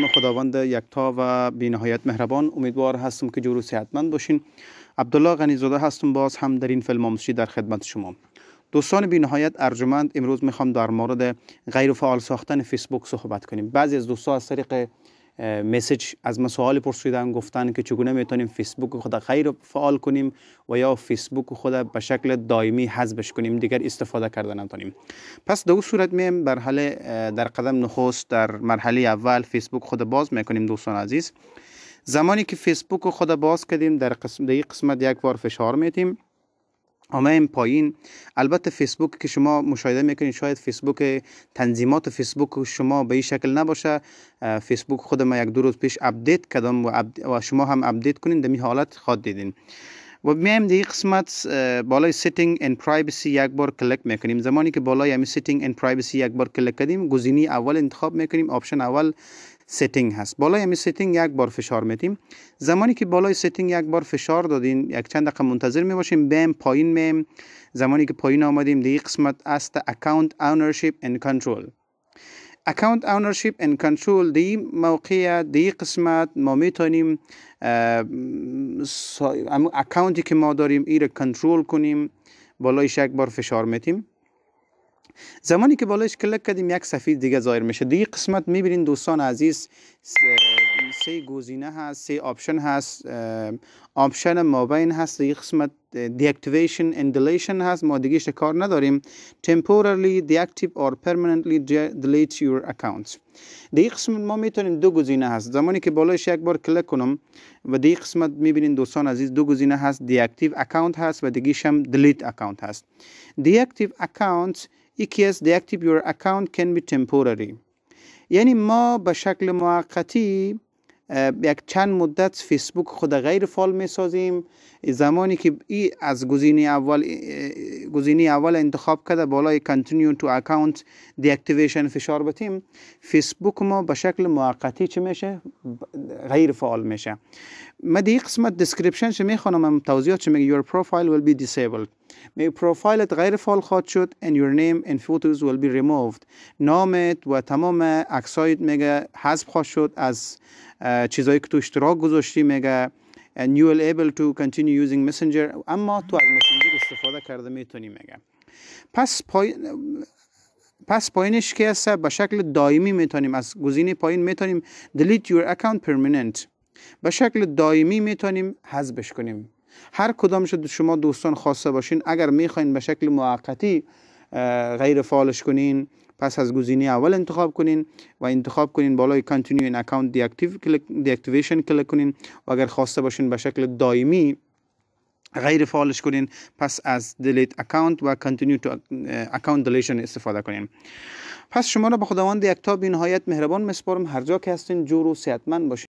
نام خداوند یکتا و بینهایت مهربان امیدوار هستم که جورو صحتمند باشین عبدالله غنیزاده هستم باز هم در این فیلم آموزشی در خدمت شما دوستان بینهایت ارجمند امروز میخوام در مورد غیر فعال ساختن فیسبوک صحبت کنیم بعضی از دوستان از طریق مسیج از ما سوال پرسیدن گفتن که چگونه میتونیم فیسبوک خود رو فعال کنیم و یا فیسبوک خود به شکل دائمی حذفش کنیم دیگر استفاده کردن نتونیم پس دو صورت میم مرحله در قدم نخست در مرحله اول فیسبوک خود باز میکنیم دوستان عزیز زمانی که فیسبوک خود باز کردیم در قسم قسمت یک بار فشار میتیم این پایین البته فیسبوک که شما مشاهده میکنید شاید فیسبوک تنظیمات فیسبوک شما به این شکل نباشه فیسبوک خودم یک دو روز پیش اپدیت کردم و, شما هم اپدیت کنین در حالت خود دیدین و میایم در قسمت بالای سیتینگ اند پرایوسی یک بار کلیک میکنیم زمانی که بالای همین سیتینگ اند پرایوسی یک بار کلیک کردیم گزینه اول انتخاب میکنیم آپشن اول سیتینگ هست بالای همین سیتینگ یک بار فشار میدیم زمانی که بالای سیتینگ یک بار فشار دادین یک چند دقیقه منتظر می باشیم بیم پایین میم زمانی که پایین آمدیم دیگه قسمت است اکاونت اونرشیپ اند کنترل اکاونت اونرشیپ ان کنترول دی موقع دی قسمت ما میتونیم اکاونتی که ما داریم ای کنترل کنیم بالایش یک بار فشار میتیم زمانی که بالایش کلک کردیم یک سفید دیگه ظاهر میشه دیگه قسمت میبینین دوستان عزیز سه گزینه هست سه آپشن هست آپشن مابین هست دیگه قسمت deactivation and deletion هست ما دیگه کار نداریم temporarily deactive or permanently دیلیت یور اکاونت دیگه قسمت ما میتونیم دو گزینه هست زمانی که بالایش یک بار کلک کنم و دیگه قسمت میبینین دوستان عزیز دو گزینه هست deactive account هست و دیگه هم delete account هست deactive account یکی از the active your account can be یعنی ما به شکل موقتی یک چند مدت فیسبوک خود غیر فعال می سازیم زمانی که ای از گزینه اول گزینه اول انتخاب کرده بالای continue to اکاونت deactivation فشار بتیم فیسبوک ما به شکل موقتی چه میشه غیر فعال میشه من دی قسمت دیسکریپشن چه میخونم هم توضیحات چه میگه your profile will be disabled می پروفایلت غیر فعال خواهد شد and your name and photos will be removed نامت و تمام عکسایت میگه حذف خواهد شد از چیزایی که تو اشتراک گذاشتی میگه and you will able to continue using messenger اما تو از مسنجر استفاده کرده میتونی میگه پس پای پس پایینش که هست به شکل دائمی میتونیم از گزینه پایین میتونیم delete your account permanent به شکل دائمی میتونیم حذفش کنیم هر کدام شد شما دوستان خواسته باشین اگر میخواین به شکل موقتی غیر فعالش کنین پس از گزینه اول انتخاب کنین و انتخاب کنین بالای Continue این اکانت اکتیو کلیک کنین و اگر خواسته باشین به شکل دائمی غیر فعالش کنین پس از دلیت اکاونت و کنتینیو تو اکاونت دلیشن استفاده کنین پس شما را به خداوند یکتا بی نهایت مهربان مسپارم هر جا که هستین جور و صحتمند باشین